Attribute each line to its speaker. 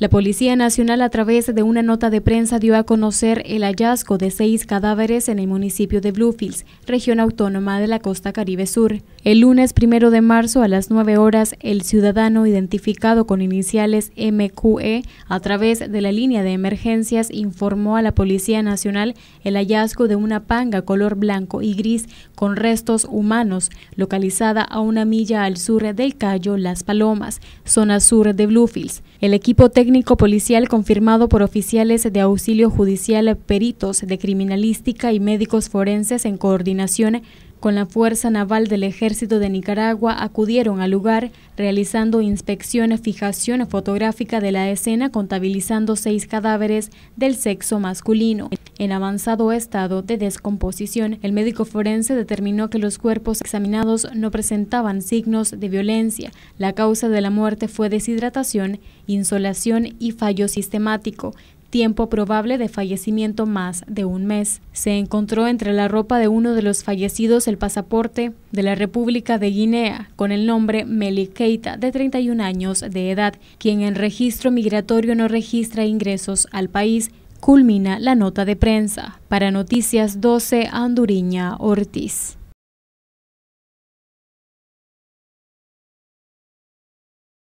Speaker 1: La Policía Nacional a través de una nota de prensa dio a conocer el hallazgo de seis cadáveres en el municipio de Bluefields, región autónoma de la costa Caribe Sur. El lunes primero de marzo a las 9 horas, el ciudadano identificado con iniciales MQE a través de la línea de emergencias informó a la Policía Nacional el hallazgo de una panga color blanco y gris con restos humanos localizada a una milla al sur del Cayo Las Palomas, zona sur de Bluefields. El equipo técnico policial confirmado por oficiales de auxilio judicial, peritos de criminalística y médicos forenses en coordinación con la Fuerza Naval del Ejército de Nicaragua acudieron al lugar realizando inspecciones, fijación fotográfica de la escena contabilizando seis cadáveres del sexo masculino. En avanzado estado de descomposición, el médico forense determinó que los cuerpos examinados no presentaban signos de violencia. La causa de la muerte fue deshidratación, insolación y fallo sistemático tiempo probable de fallecimiento más de un mes. Se encontró entre la ropa de uno de los fallecidos el pasaporte de la República de Guinea con el nombre Meli Keita, de 31 años de edad, quien en registro migratorio no registra ingresos al país, culmina la nota de prensa. Para Noticias 12, Anduriña Ortiz.